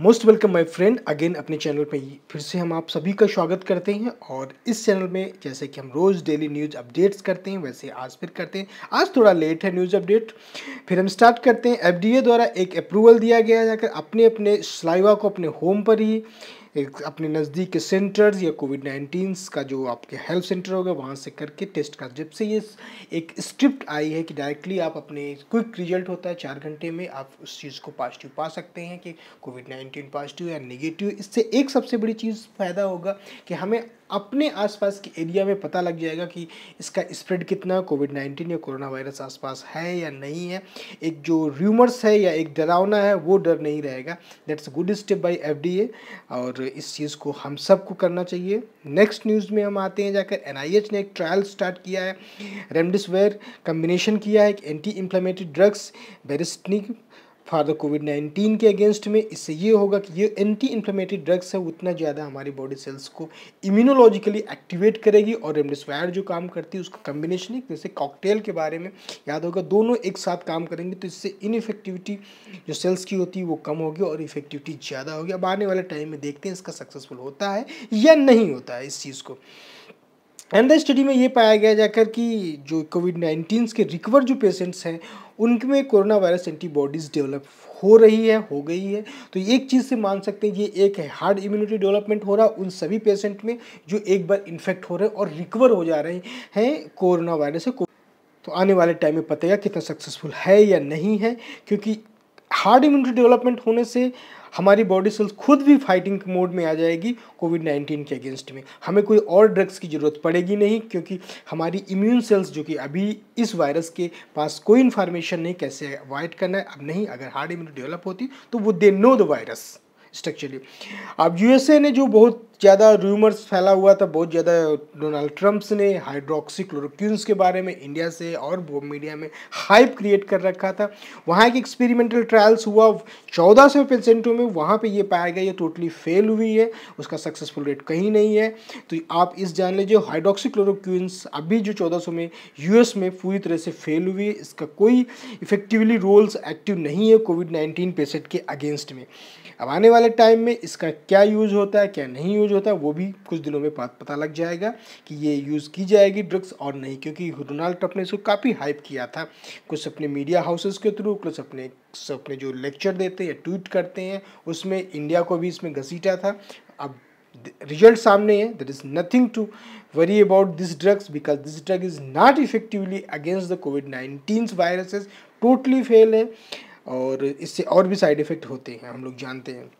most welcome my friend again अपने channel पे फिर से हम आप सभी का स्वागत करते हैं और इस चैनल में जैसे कि हम रोज़ डेली न्यूज़ अपडेट्स करते हैं वैसे आज फिर करते हैं आज थोड़ा लेट है न्यूज़ अपडेट फिर हम स्टार्ट करते हैं एफडीए द्वारा एक अप्रूवल दिया गया जाकर अपने अपने स्लाइवा को अपने होम पर ही एक अपने नज़दीक के सेंटर्स या कोविड नाइन्टीन का जो आपके हेल्थ सेंटर होगा वहाँ से करके टेस्ट का जब से ये एक स्क्रिप्ट आई है कि डायरेक्टली आप अपने क्विक रिजल्ट होता है चार घंटे में आप उस चीज़ को पॉजिटिव पा सकते हैं कि कोविड नाइन्टीन पॉजिटिव या निगेटिव इससे एक सबसे बड़ी चीज़ फ़ायदा होगा कि हमें अपने आसपास के एरिया में पता लग जाएगा कि इसका स्प्रेड कितना कोविड नाइन्टीन या कोरोना वायरस आसपास है या नहीं है एक जो र्यूमर्स है या एक डरावना है वो डर नहीं रहेगा that's good step by F और इस चीज़ को हम सबको करना चाहिए नेक्स्ट न्यूज़ में हम आते हैं जाकर एन ने एक ट्रायल स्टार्ट किया है रेमडिसवेयर कम्बिनेशन किया है एक anti inflammatory drugs baricitinib for the covid nineteen के अगेंस्ट में इससे ये होगा कि ये एंटी इन्फ्लेमेटरी ड्रग्स है उतना ज़्यादा हमारी बॉडी सेल्स को इम्यूनोलॉजिकली एक्टिवेट करेगी और रेमडेसिवायर जो काम करती है उसका कम्बिनेशन एक जैसे कॉकटेल के बारे में याद होगा दोनों एक साथ काम करेंगे तो इससे इनफेक्टिविटी जो सेल्स की होती है वो कम होगी और इफेक्टिविटी ज़्यादा होगी अब आने वाले टाइम में देखते हैं इसका सक्सेसफुल होता है या नहीं होता है इस चीज़ को एंड स्टडी में ये पाया गया जाकर कि जो कोविड नाइन्टीन के रिकवर जो पेशेंट्स हैं उनमें कोरोना वायरस एंटीबॉडीज़ डेवलप हो रही है हो गई है तो एक चीज़ से मान सकते हैं ये एक है हार्ड इम्यूनिटी डेवलपमेंट हो रहा उन सभी पेशेंट में जो एक बार इन्फेक्ट हो रहे और रिकवर हो जा रहे हैं कोरोना वायरस से तो आने वाले टाइम में पता है कितना सक्सेसफुल है या नहीं है क्योंकि हार्ड इम्यूनिटी डेवलपमेंट होने से हमारी बॉडी सेल्स खुद भी फाइटिंग मोड में आ जाएगी कोविड नाइन्टीन के अगेंस्ट में हमें कोई और ड्रग्स की ज़रूरत पड़ेगी नहीं क्योंकि हमारी इम्यून सेल्स जो कि अभी इस वायरस के पास कोई इन्फॉर्मेशन नहीं कैसे अवॉइड करना है अब नहीं अगर हार्ड इम्यूनिटी डेवलप होती तो वो they know the virus structurally अब यूएसए ने जो बहुत ज़्यादा रूमर्स फैला हुआ था बहुत ज़्यादा डोनाल्ड ट्रंप्स ने हाइड्रोक्सी क्लोरोक्स के बारे में इंडिया से और मीडिया में हाइप क्रिएट कर रखा था वहाँ एक एक्सपेरिमेंटल ट्रायल्स हुआ चौदह सौ पेशेंटों में वहाँ पे ये पाया गया ये टोटली फेल हुई है उसका सक्सेसफुल रेट कहीं नहीं है तो आप इस जान लीजिए हाइड्रोक्सी क्लोरोक्स अभी जो चौदह में यू में पूरी तरह से फेल हुई है इसका कोई इफेक्टिवली रोल्स एक्टिव नहीं है कोविड नाइन्टीन पेशेंट के अगेंस्ट में अब आने वाले वाले टाइम में इसका क्या यूज़ होता है क्या नहीं यूज़ होता है वो भी कुछ दिनों में पता लग जाएगा कि ये यूज़ की जाएगी ड्रग्स और नहीं क्योंकि डोनाल्ड ट्रंप ने इसको काफ़ी हाइप किया था कुछ अपने मीडिया हाउसेस के थ्रू कुछ अपने अपने जो लेक्चर देते हैं या ट्वीट करते हैं उसमें इंडिया को भी इसमें घसीटा था अब रिजल्ट सामने है that is nothing to worry about this drugs because this drug is not effectively against the covid nineteen viruses totally fail है और इससे और भी साइड इफ़ेक्ट होते हैं हम लोग जानते हैं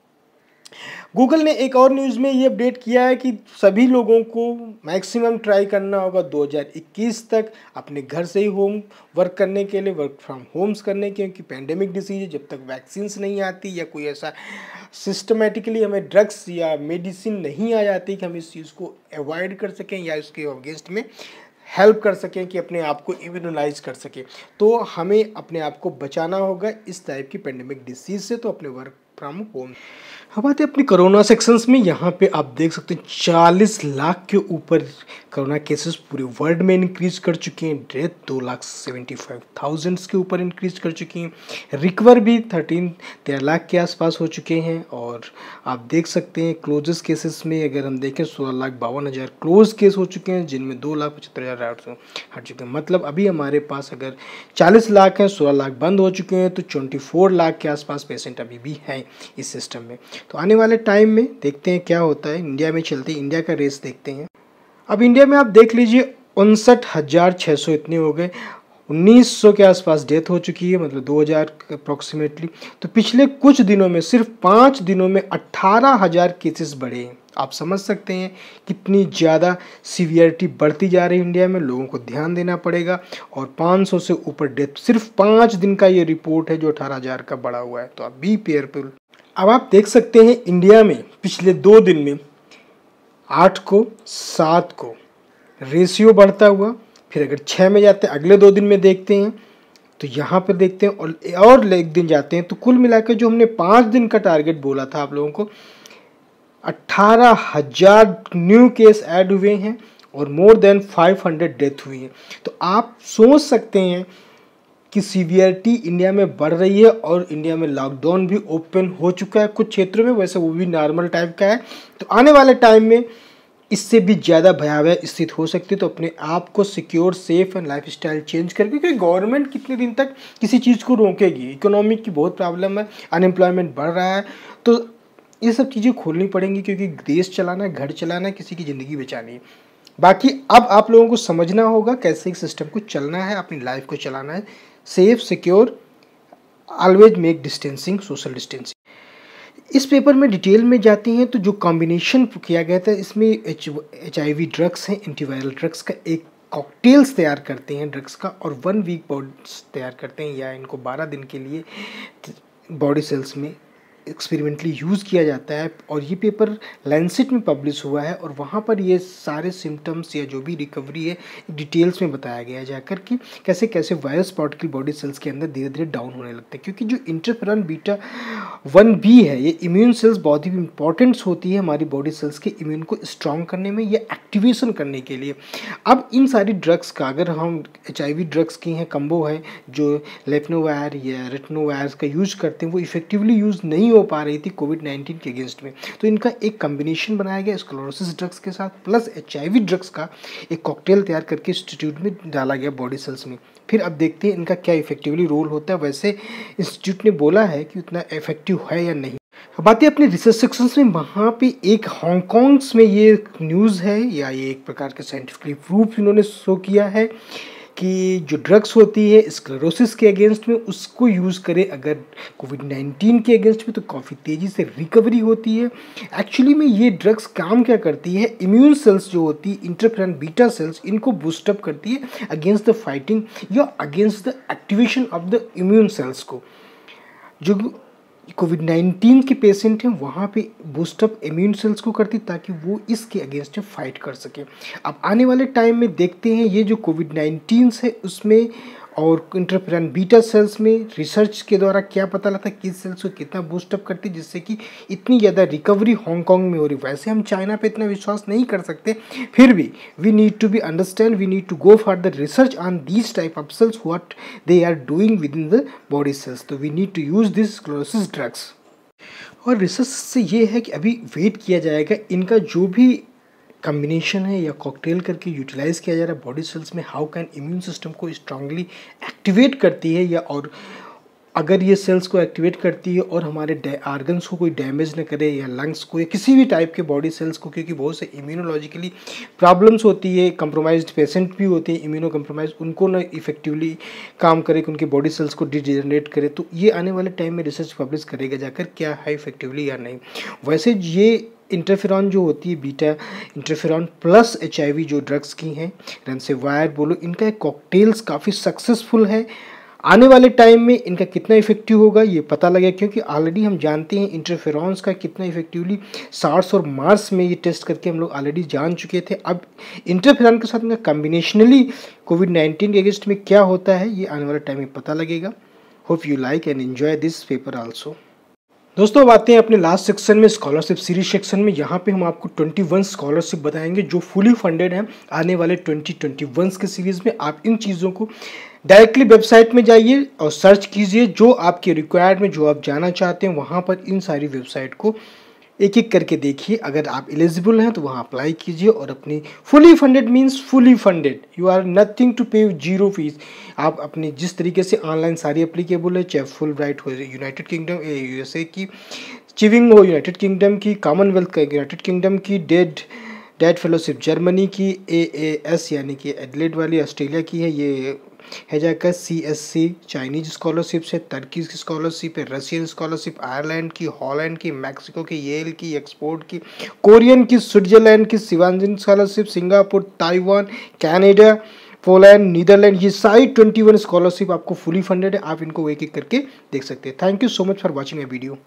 गूगल ने एक और न्यूज़ में ये अपडेट किया है कि सभी लोगों को मैक्सिमम ट्राई करना होगा 2021 तक अपने घर से ही होम वर्क करने के लिए वर्क फ्रॉम होम्स करने के क्योंकि पेंडेमिक डिसीज है जब तक वैक्सीन्स नहीं आती या कोई ऐसा सिस्टमेटिकली हमें ड्रग्स या मेडिसिन नहीं आ जाती कि हम इस चीज़ को अवॉइड कर सकें या इसके अगेंस्ट में हेल्प कर सकें कि अपने आप को इम्यूनलाइज कर सकें तो हमें अपने आप को बचाना होगा इस टाइप की पेंडेमिक डिसीज़ से तो अपने वर्क फ्रॉम होम अब आते है अपनी कोरोना सेक्शंस में यहाँ पे आप देख सकते हैं 40 लाख के ऊपर कोरोना केसेस पूरे वर्ल्ड में इंक्रीज कर चुके हैं डेथ दो लाख सेवेंटी फाइव थाउजेंड के ऊपर इंक्रीज कर चुकी हैं रिकवर भी थर्टीन तेरह लाख के आसपास हो चुके हैं और आप देख सकते हैं क्लोजेस केसेस में अगर हम देखें सोलह लाख बावन हज़ार क्लोज केस हो चुके हैं जिनमें दो लाख पचहत्तर हज़ार आठ सौ हट चुके हैं मतलब अभी हमारे पास अगर चालीस लाख हैं सोलह लाख बंद हो चुके हैं तो ट्वेंटी फोर लाख के आसपास पेशेंट अभी भी हैं इस सिस्टम में तो आने वाले टाइम में देखते हैं क्या होता है इंडिया में चलते इंडिया का रेस देखते हैं अब इंडिया में आप देख लीजिए उनसठ हज़ार छः सौ इतने हो गए 1900 के आसपास डेथ हो चुकी है मतलब 2000 अप्रॉक्सीमेटली तो पिछले कुछ दिनों में सिर्फ पाँच दिनों में 18000 केसेस बढ़े हैं आप समझ सकते हैं कितनी ज़्यादा सीवियरिटी बढ़ती जा रही है इंडिया में लोगों को ध्यान देना पड़ेगा और 500 से ऊपर डेथ सिर्फ पाँच दिन का ये रिपोर्ट है जो 18000 का बढ़ा हुआ है तो आप बी पेयरफुल अब आप देख सकते हैं इंडिया में पिछले दो दिन में आठ को सात को रेशियो बढ़ता हुआ फिर अगर छः में जाते हैं अगले दो दिन में देखते हैं तो यहाँ पर देखते हैं और और एक दिन जाते हैं तो कुल मिलाकर जो हमने पाँच दिन का टारगेट बोला था आप लोगों को अट्ठारह हजार न्यू केस ऐड हुए हैं और more than five hundred death हुई हैं तो आप सोच सकते हैं कि सीवियरिटी इंडिया में बढ़ रही है और इंडिया में लॉकडाउन भी ओपन हो चुका है कुछ क्षेत्रों में वैसे वो भी नॉर्मल टाइप का है तो आने वाले टाइम में इससे भी ज़्यादा भयावह स्थिति हो सकती है तो अपने आप को secure safe and life style change करके क्योंकि गवर्नमेंट कितने दिन तक किसी चीज़ को रोकेगी इकोनॉमिक की बहुत प्रॉब्लम है अनएम्प्लॉयमेंट बढ़ रहा है तो ये सब चीज़ें खोलनी पड़ेंगी क्योंकि देश चलाना है घर चलाना है किसी की ज़िंदगी बचानी है बाकी अब आप लोगों को समझना होगा कैसे एक सिस्टम को चलना है अपनी लाइफ को चलाना है safe secure always make distancing social distancing इस पेपर में डिटेल में जाती हैं तो जो कॉम्बिनेशन किया गया था इसमें एच आई वी ड्रग्स हैं एंटीवायरल ड्रग्स का एक कॉकटेल्स तैयार करते हैं ड्रग्स का और वन वीक बॉड्स तैयार करते हैं या इनको बारह दिन के लिए बॉडी सेल्स में एक्सपेरिमेंटली यूज़ किया जाता है और ये पेपर लैंसिट में पब्लिश हुआ है और वहाँ पर ये सारे सिम्टम्स या जो भी रिकवरी है डिटेल्स में बताया गया है जाकर कि कैसे कैसे वायरस पार्टिकल बॉडी सेल्स के अंदर धीरे धीरे डाउन होने लगते हैं क्योंकि जो इंटरप्रन बीटा वन बी है ये इम्यून सेल्स बहुत ही इंपॉर्टेंट्स होती है हमारी बॉडी सेल्स के इम्यून को स्ट्रॉन्ग करने में या एक्टिवेशन करने के लिए अब इन सारी ड्रग्स का अगर हम एच ड्रग्स की हैं कम्बो है जो लेफनोवायर या रेटनोवायर का यूज़ करते हैं वो इफेक्टिवली यूज़ नहीं हो पा रही थी कोविड नाइन्टीन के अगेंस्ट में तो इनका एक कम्बिनेशन बनाया गया स्क्लोरोसिस ड्रग्स के साथ प्लस एच ड्रग्स का एक कॉकटेल तैयार करके इंस्टीट्यूट में डाला गया बॉडी सेल्स में फिर अब देखते हैं इनका क्या इफेक्टिवली रोल होता है वैसे इंस्टीट्यूट ने बोला है कि उतना इफेक्टिव है या नहीं अब आते अपने रिसर्च सेक्शन में वहाँ पे एक हांगकॉन्ग्स में ये न्यूज़ है या ये एक प्रकार के साइंटिफिकली प्रूफ इन्होंने शो किया है कि जो ड्रग्स होती है स्क्लेरोसिस के अगेंस्ट में उसको यूज़ करें अगर कोविड नाइन्टीन के अगेंस्ट में तो काफ़ी तेज़ी से रिकवरी होती है एक्चुअली में ये ड्रग्स काम क्या करती है इम्यून सेल्स जो होती है इंटरफ्रेन बीटा सेल्स इनको बूस्टअप करती है अगेंस्ट द फाइटिंग या against the activation of the immune cells को जो कोविड नाइन्टीन के पेशेंट हैं वहाँ पे बूस्टअप इम्यून सेल्स को करती ताकि वो इसके अगेंस्ट फाइट कर सके अब आने वाले टाइम में देखते हैं ये जो कोविड नाइन्टीन है उसमें और इंटरफ्रन बीटा सेल्स में रिसर्च के द्वारा क्या पता लगता है किस सेल्स को कितना बूस्टअप करती है जिससे कि इतनी ज़्यादा रिकवरी हांगकॉन्ग में हो रही वैसे हम चाइना पे इतना विश्वास नहीं कर सकते फिर भी we need to be understand we need to go for the research on these type of cells what they are doing with in the body cells तो we need to use this क्लोसिस drugs और research से ये है कि अभी wait किया जाएगा इनका जो भी कम्बिनेशन है या कॉकटेल करके यूटिलाइज़ किया जा रहा है बॉडी सेल्स में हाउ कैन इम्यून सिस्टम को स्ट्रांगली एक्टिवेट करती है या और अगर ये सेल्स को एक्टिवेट करती है और हमारे आर्गन्स को कोई डैमेज ना करे या लंग्स को या किसी भी टाइप के बॉडी सेल्स को क्योंकि बहुत से इम्यूनोलॉजिकली प्रॉब्लम्स होती है कम्प्रोमाइज पेशेंट भी होते हैं इम्यूनो कम्प्रोमाइज उनको ना इफेक्टिवली काम करे कि उनके बॉडी सेल्स को डिजेनरेट करे तो ये आने वाले टाइम में रिसर्च पब्लिश करेगा जाकर क्या है इफेक्टिवली या नहीं वैसे ये इंटरफेरॉन जो होती है बीटा इंटरफेरॉन प्लस एच जो ड्रग्स की हैं रनसे से वायर बोलो इनका एक कॉकटेल्स काफ़ी सक्सेसफुल है आने वाले टाइम में इनका कितना इफेक्टिव होगा ये पता लगेगा क्योंकि ऑलरेडी हम जानते हैं इंटरफेरॉन्स का कितना इफेक्टिवली सार्स और मार्स में ये टेस्ट करके हम लोग ऑलरेडी जान चुके थे अब इंटरफेरॉन के साथ इनका कम्बिनेशनली कोविड नाइन्टीन के अगेंस्ट में क्या होता है ये आने वाले टाइम में पता लगेगा hope you like and enjoy this paper also दोस्तों अब आते हैं अपने लास्ट सेक्शन में स्कॉलरशिप सीरीज सेक्शन में यहाँ पे हम आपको 21 स्कॉलरशिप बताएंगे जो फुली फंडेड है आने वाले 2021 के सीरीज़ में आप इन चीज़ों को डायरेक्टली वेबसाइट में जाइए और सर्च कीजिए जो आपके रिक्वायर्ड में जो आप जाना चाहते हैं वहाँ पर इन सारी वेबसाइट को एक एक करके देखिए अगर आप एलिजिबल हैं तो वहाँ अप्लाई कीजिए और अपनी fully funded means fully funded you are nothing to pay zero fees आप अपने जिस तरीके से ऑनलाइन सारी अप्लीकेबल है चाहे फुल ब्राइट हो यूनाइटेड किंगडम ए की चिविंग हो यूनाइटेड किंगडम की कॉमनवेल्थ का यूनाइटेड किंगडम की डेड डेड फेलोशिप जर्मनी की ए ए एस यानी कि एडलेट वाली ऑस्ट्रेलिया की है ये है जाकर C S C Chinese scholarship है टर्कीज की स्कॉलरशिप है रशियन स्कॉलरशिप आयरलैंड की हॉलैंड की मैक्सिको की येल की एक्सपोर्ट की कोरियन की स्विट्जरलैंड की सिवानजिन scholarship Singapore Taiwan Canada Poland Netherland ये सारी ट्वेंटी वन स्कॉलरशिप आपको फुली फंडेड है आप इनको एक एक करके देख सकते हैं thank you so much for watching a video